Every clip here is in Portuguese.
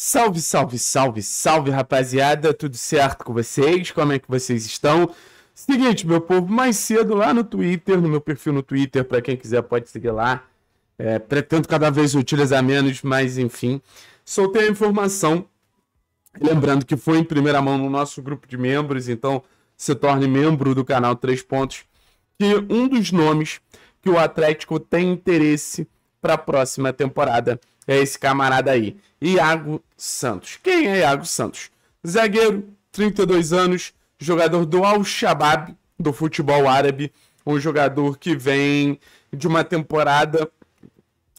Salve, salve, salve, salve, rapaziada, tudo certo com vocês? Como é que vocês estão? Seguinte, meu povo, mais cedo lá no Twitter, no meu perfil no Twitter, para quem quiser pode seguir lá. É, pretendo cada vez utilizar menos, mas enfim, soltei a informação. Lembrando que foi em primeira mão no nosso grupo de membros, então se torne membro do canal Três Pontos, que um dos nomes que o Atlético tem interesse para a próxima temporada é esse camarada aí, Iago Santos. Quem é Iago Santos? Zagueiro, 32 anos, jogador do Al-Shabaab, do futebol árabe, um jogador que vem de uma temporada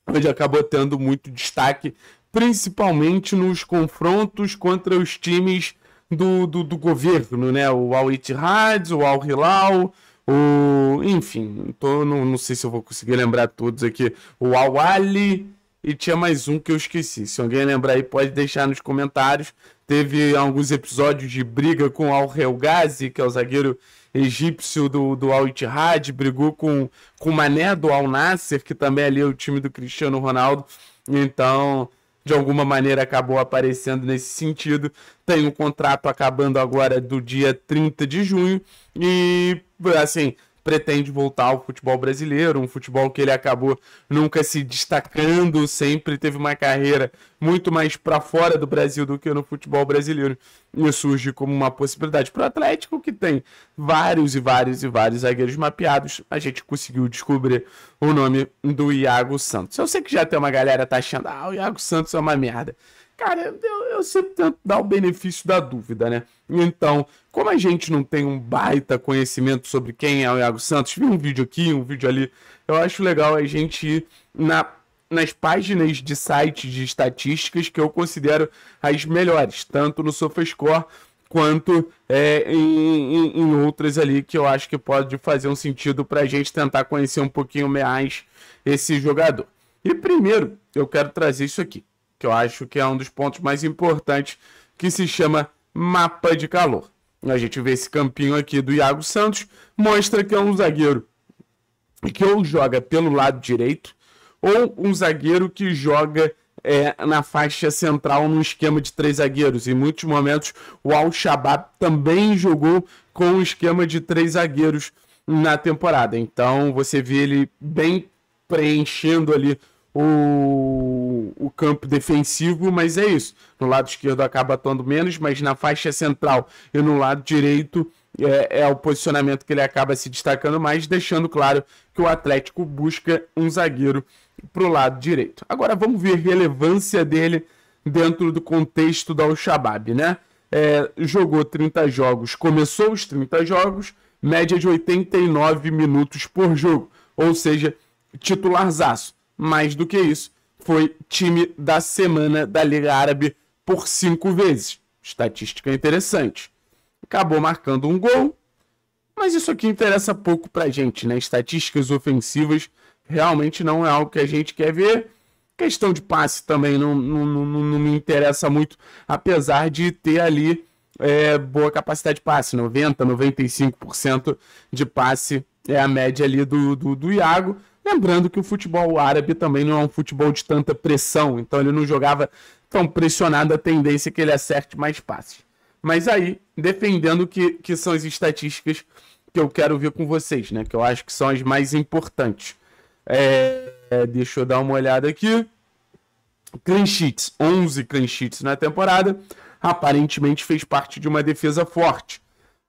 onde acabou tendo muito destaque, principalmente nos confrontos contra os times do, do, do governo, né? O Al-Ittihad, o Al-Hilal, o... enfim, tô, não, não sei se eu vou conseguir lembrar todos aqui, o Al-Ali... E tinha mais um que eu esqueci. Se alguém lembrar aí, pode deixar nos comentários. Teve alguns episódios de briga com Al Helgazi, que é o zagueiro egípcio do, do Al Ittihad, brigou com, com o Mané do Al Nasser, que também ali é o time do Cristiano Ronaldo. Então, de alguma maneira acabou aparecendo nesse sentido. Tem um contrato acabando agora do dia 30 de junho e assim, pretende voltar ao futebol brasileiro, um futebol que ele acabou nunca se destacando, sempre teve uma carreira muito mais para fora do Brasil do que no futebol brasileiro. E surge como uma possibilidade para o Atlético, que tem vários e vários e vários zagueiros mapeados. A gente conseguiu descobrir o nome do Iago Santos. Eu sei que já tem uma galera tá achando, ah, o Iago Santos é uma merda. Cara, eu, eu sempre tento dar o benefício da dúvida, né? Então, como a gente não tem um baita conhecimento sobre quem é o Iago Santos, vi um vídeo aqui, um vídeo ali, eu acho legal a gente ir na nas páginas de sites de estatísticas que eu considero as melhores, tanto no SofaScore quanto é, em, em, em, outras ali que eu acho que pode fazer um sentido para a gente tentar conhecer um pouquinho mais esse jogador. E primeiro, eu quero trazer isso aqui que eu acho que é um dos pontos mais importantes, que se chama mapa de calor. A gente vê esse campinho aqui do Iago Santos, mostra que é um zagueiro que ou joga pelo lado direito, ou um zagueiro que joga é, na faixa central no esquema de três zagueiros. Em muitos momentos, o Al-Shabaab também jogou com o esquema de três zagueiros na temporada. Então, você vê ele bem preenchendo ali o o, campo defensivo, mas é isso. No lado esquerdo acaba atuando menos, mas na faixa central e no lado direito é, é, o posicionamento que ele acaba se destacando mais, deixando claro que o Atlético busca um zagueiro para o lado direito. Agora vamos ver a relevância dele dentro do contexto da Al-Shabaab, né? É, jogou 30 jogos, começou os 30 jogos, média de 89 minutos por jogo, ou seja, titularzaço. Mais do que isso, foi time da semana da Liga Árabe por cinco vezes. Estatística interessante. Acabou marcando um gol, mas isso aqui interessa pouco a gente, né? Estatísticas ofensivas realmente não é algo que a gente quer ver. Questão de passe também não, não, não, não me interessa muito, apesar de ter ali é, boa capacidade de passe, 90, 95% de passe é a média ali do, do, do Iago. Lembrando que o futebol árabe também não é um futebol de tanta pressão, então ele não jogava tão pressionado a tendência que ele acerte mais passes. Mas aí, defendendo que, que são as estatísticas que eu quero ver com vocês, né? Que eu acho que são as mais importantes. É, é, deixa eu dar uma olhada aqui. Clean sheets, 11 clean sheets na temporada. Aparentemente fez parte de uma defesa forte.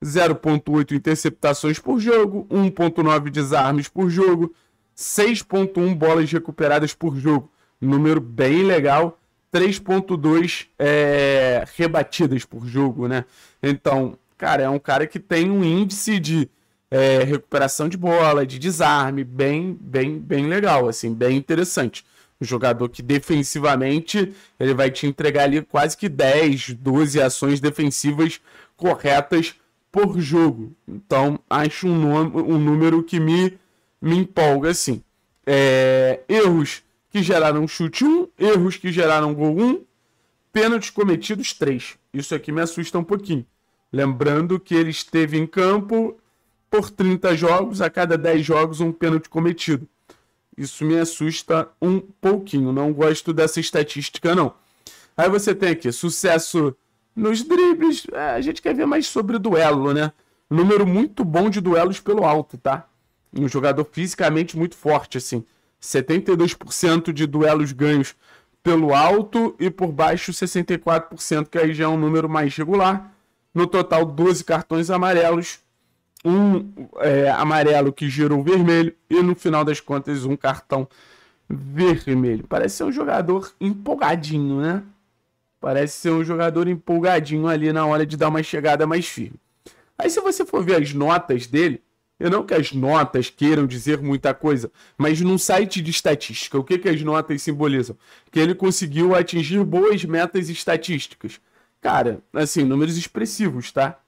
0.8 interceptações por jogo, 1.9 desarmes por jogo, 6.1 bolas recuperadas por jogo, número bem legal. 3.2 é, rebatidas por jogo, né? Então, cara, é um cara que tem um índice de é, recuperação de bola, de desarme, bem, bem, bem legal, assim, bem interessante. Um jogador que defensivamente ele vai te entregar ali quase que 10, 12 ações defensivas corretas por jogo. Então, acho um, um número que me me empolga assim. É, erros que geraram chute 1, um, erros que geraram gol 1, um, pênaltis cometidos 3. Isso aqui me assusta um pouquinho. Lembrando que ele esteve em campo por 30 jogos, a cada 10 jogos um pênalti cometido. Isso me assusta um pouquinho, não gosto dessa estatística não. Aí você tem aqui, sucesso nos dribles, é, a gente quer ver mais sobre duelo, né? Número muito bom de duelos pelo alto, tá? um jogador fisicamente muito forte, assim. 72% de duelos ganhos pelo alto e por baixo 64%, que aí já é um número mais regular. No total, 12 cartões amarelos, um é, amarelo que girou vermelho e no final das contas um cartão vermelho. Parece ser um jogador empolgadinho, né? Parece ser um jogador empolgadinho ali na hora de dar uma chegada mais firme. Aí se você for ver as notas dele, eu não que as notas queiram dizer muita coisa, mas num site de estatística, o que, que as notas simbolizam? Que ele conseguiu atingir boas metas estatísticas. Cara, assim, números expressivos, tá?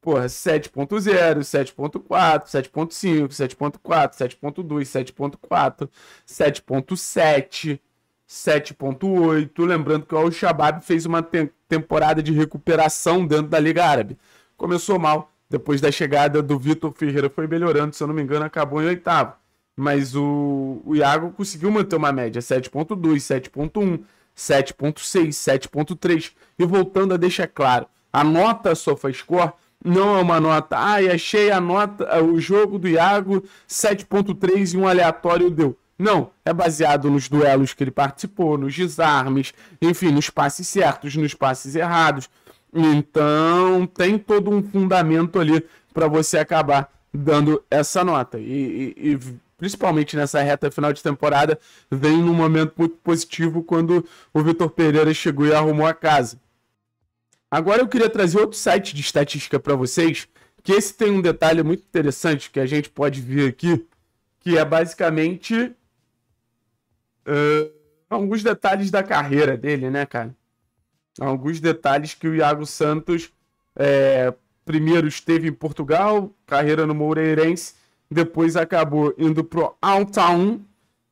Porra, 7.0, 7.4, 7.5, 7.4, 7.2, 7.4, 7.7, 7.8. Lembrando que o Al-Shabaab fez uma te temporada de recuperação dentro da Liga Árabe. Começou mal, depois da chegada do Vitor Ferreira, foi melhorando, se eu não me engano, acabou em oitavo. Mas o, o Iago conseguiu manter uma média 7.2, 7.1, 7.6, 7.3. E voltando a deixar claro, a nota SofaScore não é uma nota. ah, achei a nota, o jogo do Iago 7.3 e um aleatório deu. Não, é baseado nos duelos que ele participou, nos desarmes, enfim, nos passes certos, nos passes errados, então, tem todo um fundamento ali para você acabar dando essa nota. E, e, e, principalmente nessa reta final de temporada, vem num momento muito positivo quando o Vitor Pereira chegou e arrumou a casa. Agora eu queria trazer outro site de estatística para vocês, que esse tem um detalhe muito interessante que a gente pode ver aqui, que é basicamente uh, alguns detalhes da carreira dele, né, cara? alguns detalhes que o Iago Santos é, primeiro esteve em Portugal, carreira no Moreirense, depois acabou indo pro Al Town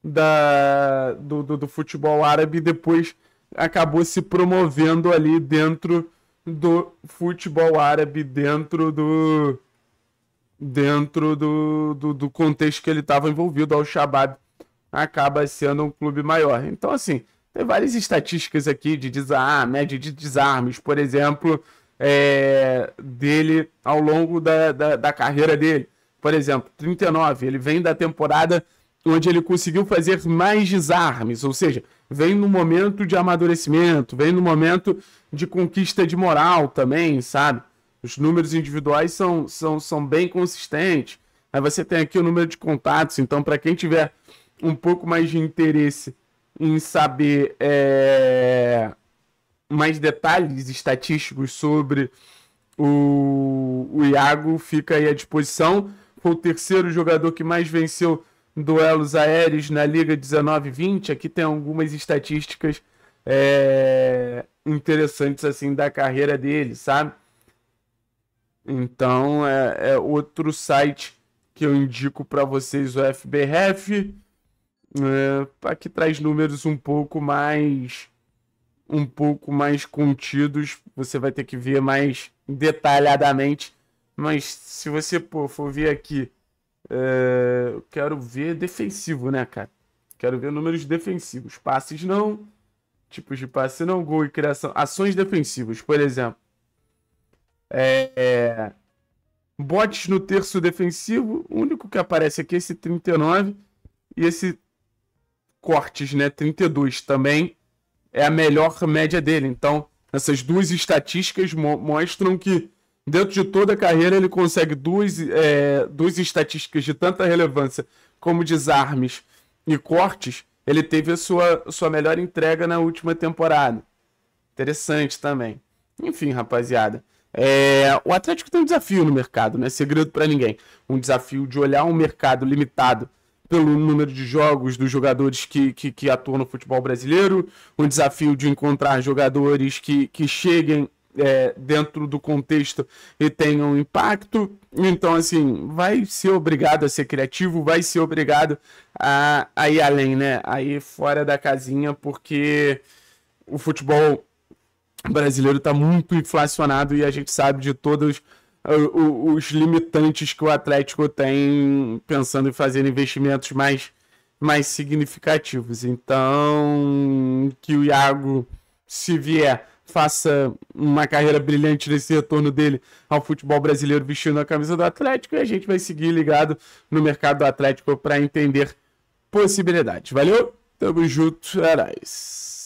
da, do, do, do, futebol árabe, depois acabou se promovendo ali dentro do futebol árabe, dentro do dentro do, do, do contexto que ele estava envolvido, ao Shabab acaba sendo um clube maior. Então assim, tem várias estatísticas aqui de desarme, média de desarmes, por exemplo, é, dele ao longo da, da, da carreira dele. Por exemplo, 39, ele vem da temporada onde ele conseguiu fazer mais desarmes, ou seja, vem no momento de amadurecimento, vem no momento de conquista de moral também, sabe? Os números individuais são, são, são bem consistentes. Aí você tem aqui o número de contatos, então para quem tiver um pouco mais de interesse em saber é, mais detalhes estatísticos sobre o, o Iago, fica aí à disposição. Foi o terceiro jogador que mais venceu duelos aéreos na Liga 19-20. Aqui tem algumas estatísticas é, interessantes assim da carreira dele, sabe? Então é, é outro site que eu indico para vocês, o FBREF é, que traz números um pouco mais um pouco mais contidos, você vai ter que ver mais detalhadamente. Mas se você pô, for ver aqui, é, eu quero ver defensivo, né, cara? Quero ver números defensivos. Passes não, tipos de passe não, gol e criação. Ações defensivas, por exemplo. É, é, botes no terço defensivo, o único que aparece aqui é esse 39 e esse cortes, né? 32 também é a melhor média dele. Então, essas duas estatísticas mo mostram que dentro de toda a carreira ele consegue duas, é, duas estatísticas de tanta relevância como desarmes e cortes. Ele teve a sua, sua melhor entrega na última temporada. Interessante também. Enfim, rapaziada. É, o Atlético tem um desafio no mercado, não é segredo para ninguém. Um desafio de olhar um mercado limitado pelo número de jogos dos jogadores que, que, que, atuam no futebol brasileiro, um desafio de encontrar jogadores que, que cheguem é, dentro do contexto e tenham impacto. Então, assim, vai ser obrigado a ser criativo, vai ser obrigado a, a ir além, né? A ir fora da casinha, porque o futebol brasileiro está muito inflacionado e a gente sabe de todos os limitantes que o Atlético tem pensando em fazer investimentos mais, mais significativos. Então, que o Iago, se vier, faça uma carreira brilhante nesse retorno dele ao futebol brasileiro vestindo a camisa do Atlético e a gente vai seguir ligado no mercado do Atlético para entender possibilidades. Valeu? Tamo junto, é